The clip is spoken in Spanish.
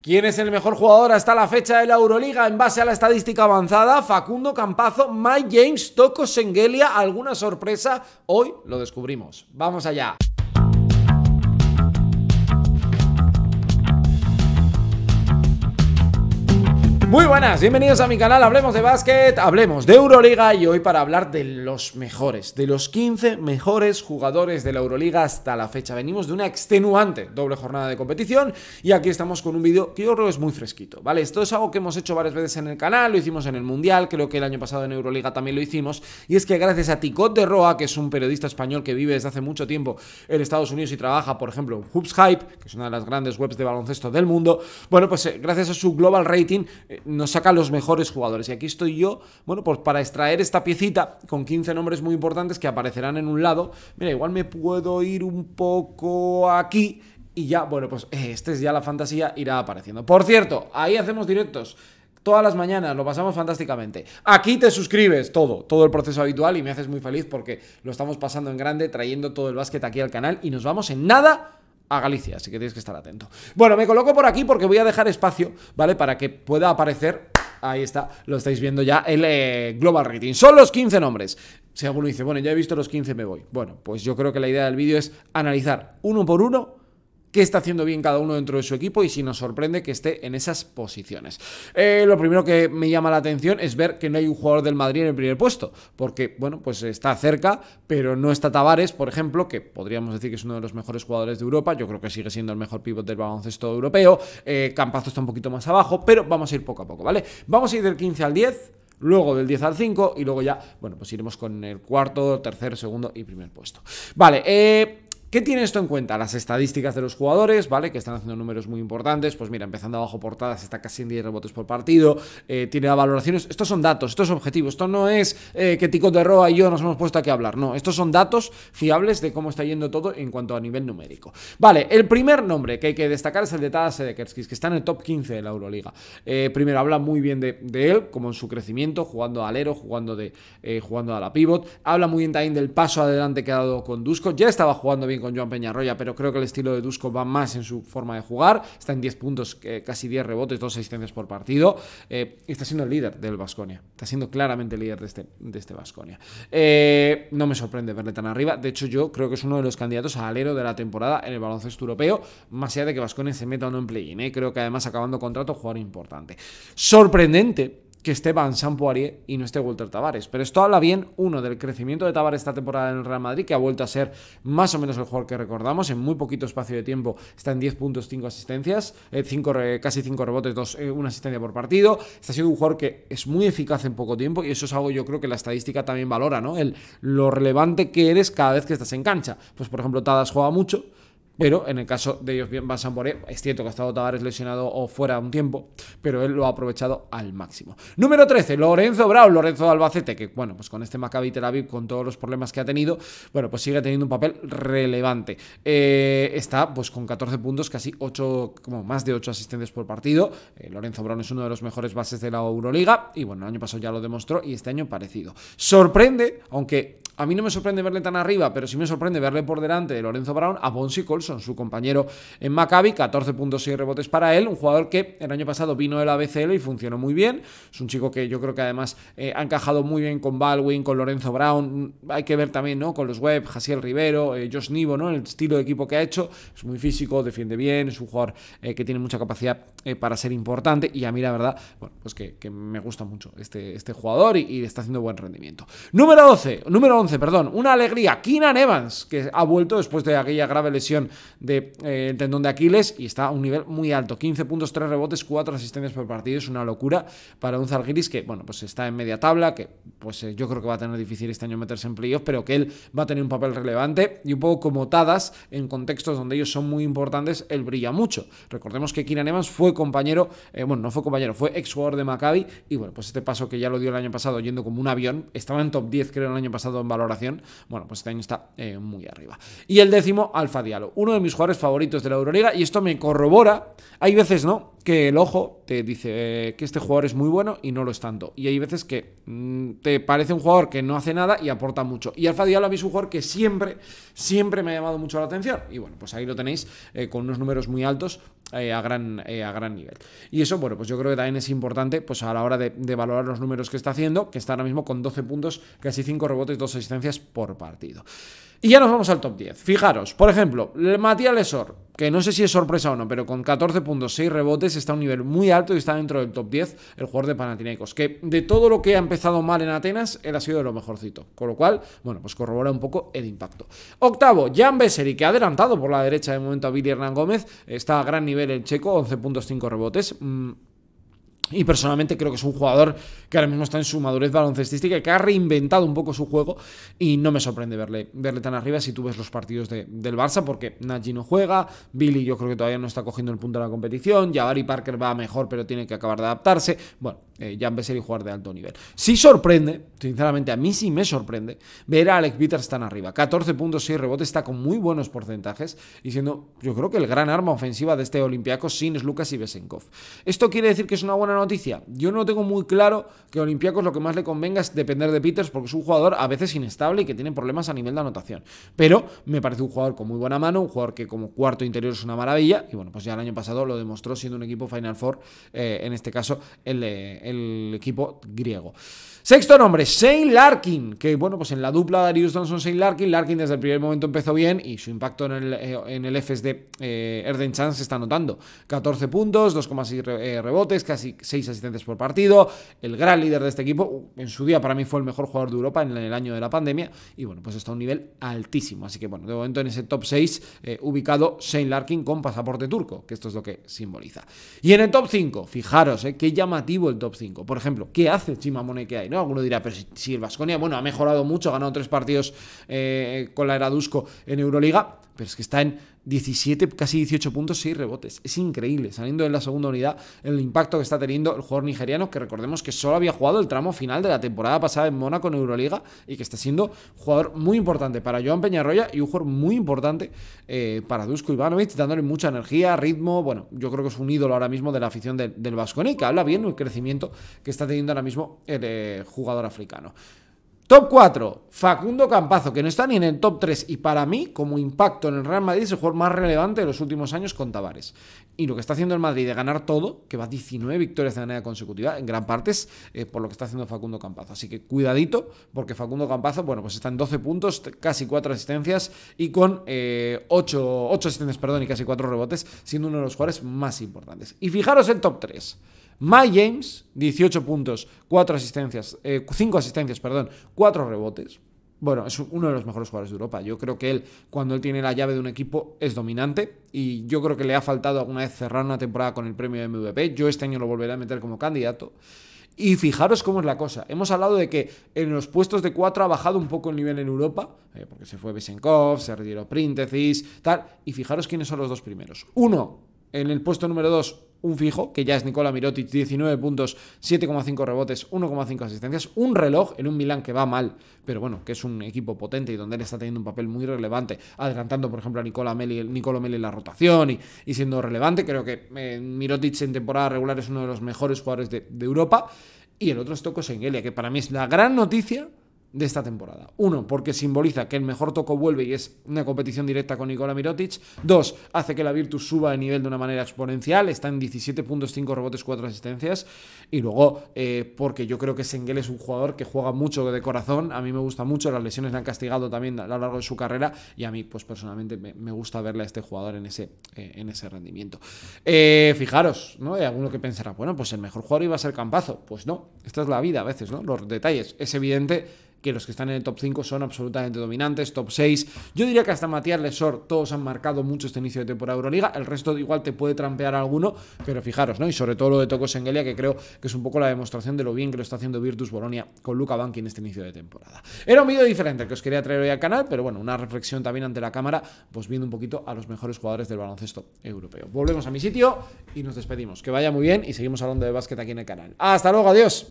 ¿Quién es el mejor jugador hasta la fecha de la Euroliga en base a la estadística avanzada? Facundo Campazo, Mike James, Toco, Sengelia, ¿alguna sorpresa? Hoy lo descubrimos. Vamos allá. Muy buenas, bienvenidos a mi canal Hablemos de Básquet, hablemos de Euroliga y hoy para hablar de los mejores, de los 15 mejores jugadores de la Euroliga hasta la fecha. Venimos de una extenuante doble jornada de competición y aquí estamos con un vídeo que yo creo es muy fresquito, ¿vale? Esto es algo que hemos hecho varias veces en el canal, lo hicimos en el Mundial, creo que el año pasado en Euroliga también lo hicimos y es que gracias a Ticot de Roa, que es un periodista español que vive desde hace mucho tiempo en Estados Unidos y trabaja, por ejemplo, en Hoops Hype, que es una de las grandes webs de baloncesto del mundo, bueno, pues eh, gracias a su global rating eh, nos saca los mejores jugadores. Y aquí estoy yo, bueno, pues para extraer esta piecita con 15 nombres muy importantes que aparecerán en un lado. Mira, igual me puedo ir un poco aquí y ya, bueno, pues eh, este es ya la fantasía, irá apareciendo. Por cierto, ahí hacemos directos. Todas las mañanas lo pasamos fantásticamente. Aquí te suscribes, todo, todo el proceso habitual y me haces muy feliz porque lo estamos pasando en grande, trayendo todo el básquet aquí al canal y nos vamos en nada a Galicia, así que tienes que estar atento. Bueno, me coloco por aquí porque voy a dejar espacio, ¿vale? Para que pueda aparecer, ahí está, lo estáis viendo ya, el eh, Global Rating. Son los 15 nombres. Si alguno dice, bueno, ya he visto los 15, me voy. Bueno, pues yo creo que la idea del vídeo es analizar uno por uno qué está haciendo bien cada uno dentro de su equipo y si nos sorprende que esté en esas posiciones. Eh, lo primero que me llama la atención es ver que no hay un jugador del Madrid en el primer puesto, porque, bueno, pues está cerca, pero no está Tavares, por ejemplo, que podríamos decir que es uno de los mejores jugadores de Europa, yo creo que sigue siendo el mejor pivot del baloncesto europeo, eh, Campazo está un poquito más abajo, pero vamos a ir poco a poco, ¿vale? Vamos a ir del 15 al 10 luego del 10 al 5 y luego ya, bueno, pues iremos con el cuarto, tercer, segundo y primer puesto. Vale, eh, ¿Qué tiene esto en cuenta? Las estadísticas de los jugadores, ¿vale? Que están haciendo números muy importantes. Pues mira, empezando abajo portadas, está casi en 10 rebotes por partido. Eh, tiene valoraciones. Estos son datos, estos son objetivos. Esto no es eh, que Tico de Roa y yo nos hemos puesto aquí a hablar. No, estos son datos fiables de cómo está yendo todo en cuanto a nivel numérico. Vale, el primer nombre que hay que destacar es el de Tadas Kerskis, que está en el top 15 de la Euroliga. Eh, primero, habla muy bien de, él, como en su crecimiento, jugando alero, jugando, de, jugando a la pivot. Habla muy bien también del paso adelante que ha dado con Dusko. Ya estaba jugando bien con Joan Peñarroya, pero creo que el estilo de Dusko va más en su forma de jugar. Está en 10 puntos, eh, casi 10 rebotes, 2 asistencias por partido. Y eh, está siendo el líder del Vasconia. Está siendo claramente el líder de este, de este eh, no me sorprende verle tan arriba. De hecho, yo creo que es uno de los candidatos a alero de la temporada en el baloncesto europeo, más allá de que Vasconia se meta o no en play-in. Creo que además acabando contrato, jugar importante. Sorprendente que esté Van Poirier y no esté Walter Tavares. Pero esto habla bien, uno, del crecimiento de Tavares esta temporada en el Real Madrid, que ha vuelto a ser más o menos el jugador que recordamos. En muy poquito espacio de tiempo está en 10 puntos, 5 asistencias, eh, casi 5 rebotes, dos, eh, una asistencia por partido. Está ha sido un jugador que es muy eficaz en poco tiempo y eso es algo yo creo que la estadística también valora, ¿no? El, lo relevante que eres cada vez que estás en cancha. Pues por ejemplo, Tadas juega mucho pero en el caso de ellos, bien, Van es cierto que ha estado Tavares lesionado o fuera un tiempo, pero él lo ha aprovechado al máximo. Número 13, Lorenzo Brown, Lorenzo Albacete, que bueno, pues con este Maccabi Tel Aviv, con todos los problemas que ha tenido, bueno, pues sigue teniendo un papel relevante. Eh, está pues con 14 puntos, casi 8, como más de 8 asistencias por partido. Eh, Lorenzo Brown es uno de los mejores bases de la Euroliga y bueno, el año pasado ya lo demostró y este año parecido. Sorprende, aunque a mí no me sorprende verle tan arriba, pero sí me sorprende verle por delante de Lorenzo Brown a Bonsi Colson, su compañero en Maccabi, 14.6 rebotes para él, un jugador que el año pasado vino del ABCL y funcionó muy bien. Es un chico que yo creo que además eh, ha encajado muy bien con Baldwin, con Lorenzo Brown, mm, hay que ver también, ¿no? Con los Webb, Jaciel Rivero, eh, Josh Nivo, ¿no? El estilo de equipo que ha hecho, es muy físico, defiende bien, es un jugador eh, que tiene mucha capacidad para ser importante y a mí la verdad, bueno, pues que, me gusta mucho este, este jugador y, y, está haciendo buen rendimiento. Número 12, número 11 perdón. Una alegría. Keenan Evans, que ha vuelto después de aquella grave lesión eh, del de, tendón de Aquiles y está a un nivel muy alto. 15 puntos, 3 rebotes, 4 asistencias por partido. Es una locura para un Zalgiris que, bueno, pues está en media tabla, que pues eh, yo creo que va a tener difícil este año meterse en playoff, pero que él va a tener un papel relevante y un poco como Tadas en contextos donde ellos son muy importantes, él brilla mucho. Recordemos que Keenan Evans fue compañero, eh, bueno, no fue compañero, fue ex jugador de Maccabi y, bueno, pues este paso que ya lo dio el año pasado yendo como un avión, estaba en top 10 creo el año pasado en valoración, bueno, pues también este está eh, muy arriba. Y el décimo, Alfa Dialo, uno de mis jugadores favoritos de la Euroliga, y esto me corrobora, hay veces no, que el ojo te dice eh, que este jugador es muy bueno y no lo es tanto. Y hay veces que mm, te parece un jugador que no hace nada y aporta mucho. Y Alfa Diallo es un jugador que siempre, siempre me ha llamado mucho la atención. Y bueno, pues ahí lo tenéis eh, con unos números muy altos eh, a, gran, a gran nivel. Y eso, bueno, pues yo creo que también es importante pues a la hora de, de valorar los números que está haciendo, que está ahora mismo con 12 puntos, casi 5 rebotes, 2 asistencias por partido. Y ya nos vamos al top 10. Fijaros, por ejemplo, Matías Lesor, que no sé si es sorpresa o no, pero con 14.6 rebotes está a un nivel muy alto y está dentro del top 10 el jugador de Panathinaikos, que de todo lo que ha empezado mal en Atenas, él ha sido de lo mejorcito. Con lo cual, bueno, pues corrobora un poco el impacto. Octavo, Jan Besseri, que ha adelantado por la derecha de momento a Billy Hernán Gómez, está a gran nivel el checo, 11.5 rebotes. Mm, y personalmente creo que es un jugador que ahora mismo está en su madurez baloncestística, que ha reinventado un poco su juego y no me sorprende verle, verle tan arriba si tú ves los partidos del Barça, porque Nagy no juega, Billy yo creo que todavía no está cogiendo el punto de la competición, Jabari Parker va mejor pero tiene que acabar de adaptarse. Bueno, eh, Jan Bessel y jugar de alto nivel. Sí sorprende, sinceramente, a mí sí me sorprende ver a Alex Peters tan arriba. 14 puntos, 6 rebotes, está con muy buenos porcentajes y siendo, yo creo que el gran arma ofensiva de este Olympiacos sin es Lucas y Besenkov. ¿Esto quiere decir que es una buena noticia? Yo no tengo muy claro que a Olympiacos lo que más le convenga es depender de Peters porque es un jugador a veces inestable y que tiene problemas a nivel de anotación. Pero me parece un jugador con muy buena mano, un jugador que como cuarto interior es una maravilla y bueno, pues ya el año pasado lo demostró siendo un equipo Final Four, eh, en este caso el el equipo griego. Sexto nombre, Shane Larkin, que bueno, pues en la dupla de Arius Johnson-Shane Larkin, Larkin desde el primer momento empezó bien y su impacto en el, eh, en el eh, Erden Chan se está notando. 14 puntos, 2,6 eh, rebotes, casi 6 asistentes por partido, el gran líder de este equipo, uh, en su día para mí fue el mejor jugador de Europa en el año de la pandemia y bueno, pues está a un nivel altísimo. Así que bueno, de momento en ese top 6 ubicado Shane Larkin con pasaporte turco, que esto es lo que simboliza. Y en el top 5, fijaros, eh, qué llamativo el top por ejemplo, ¿qué hace Chimamone que hay? ¿no? Alguno dirá, pero si, el Vasconia, bueno, ha mejorado mucho, ha ganado tres partidos eh, con la Eradusco en Euroliga, pero es que está en 17, casi 18 puntos, 6 rebotes. Es increíble, saliendo en la segunda unidad, el impacto que está teniendo el jugador nigeriano, que recordemos que solo había jugado el tramo final de la temporada pasada en Mónaco en Euroliga y que está siendo jugador muy importante para Joan Peñarroya y un jugador muy importante eh, para Dusko Ivanovic, dándole mucha energía, ritmo. Bueno, yo creo que es un ídolo ahora mismo de la afición del Vasconi, que habla bien el crecimiento que está teniendo ahora mismo el eh, jugador africano. Top 4, Facundo Campazo, que no está ni en el top 3 y para mí, como impacto en el Real Madrid, es el jugador más relevante de los últimos años con Tavares. Y lo que está haciendo el Madrid de ganar todo, que va 19 victorias de manera consecutiva, en gran parte es eh, por lo que está haciendo Facundo Campazo. Así que cuidadito, porque Facundo Campazo, bueno, pues está en 12 puntos, casi 4 asistencias y con 8, eh, 8 asistencias, perdón, y casi 4 rebotes, siendo uno de los jugadores más importantes. Y fijaros el top 3. Mike James, 18 puntos, 4 asistencias, 5 eh, asistencias, perdón, 4 rebotes. Bueno, es uno de los mejores jugadores de Europa. Yo creo que él, cuando él tiene la llave de un equipo, es dominante. Y yo creo que le ha faltado alguna vez cerrar una temporada con el premio de MVP. Yo este año lo volveré a meter como candidato. Y fijaros cómo es la cosa. Hemos hablado de que en los puestos de 4 ha bajado un poco el nivel en Europa, eh, porque se fue Besenkov, se retiró Príntesis, tal. Y fijaros quiénes son los dos primeros. Uno, en el puesto número 2, un fijo, que ya es Nicola Mirotic, 19 puntos, 7,5 rebotes, 1,5 asistencias, un reloj en un Milan que va mal, pero bueno, que es un equipo potente y donde él está teniendo un papel muy relevante, adelantando, por ejemplo, a Nicola Meli, en la rotación y, siendo relevante. Creo que eh, Mirotic en temporada regular es uno de los mejores jugadores de, Europa. Y el otro es en Sengelia, que para mí es la gran noticia de esta temporada. Uno, porque simboliza que el mejor toco vuelve y es una competición directa con Nikola Mirotic. Dos, hace que la Virtus suba de nivel de una manera exponencial. Está en 17.5 rebotes, 4 asistencias. Y luego, eh, porque yo creo que Sengel es un jugador que juega mucho de corazón. A mí me gusta mucho. Las lesiones le han castigado también a lo largo de su carrera. Y a mí, pues personalmente, me, gusta verle a este jugador en ese, eh, en ese rendimiento. Eh, fijaros, ¿no? Hay alguno que pensará, bueno, pues el mejor jugador iba a ser Campazo. Pues no, esta es la vida a veces, ¿no? Los detalles. Es evidente que los que están en el top 5 son absolutamente dominantes, top 6. Yo diría que hasta Matías Lesor todos han marcado mucho este inicio de temporada Euroliga, el resto igual te puede trampear alguno, pero fijaros, ¿no? Y sobre todo lo de Tocos Engelia, que creo que es un poco la demostración de lo bien que lo está haciendo Virtus Bolonia con Luca Banki en este inicio de temporada. Era un vídeo diferente que os quería traer hoy al canal, pero bueno, una reflexión también ante la cámara, pues viendo un poquito a los mejores jugadores del baloncesto europeo. Volvemos a mi sitio y nos despedimos. Que vaya muy bien y seguimos hablando de básquet aquí en el canal. Hasta luego, adiós.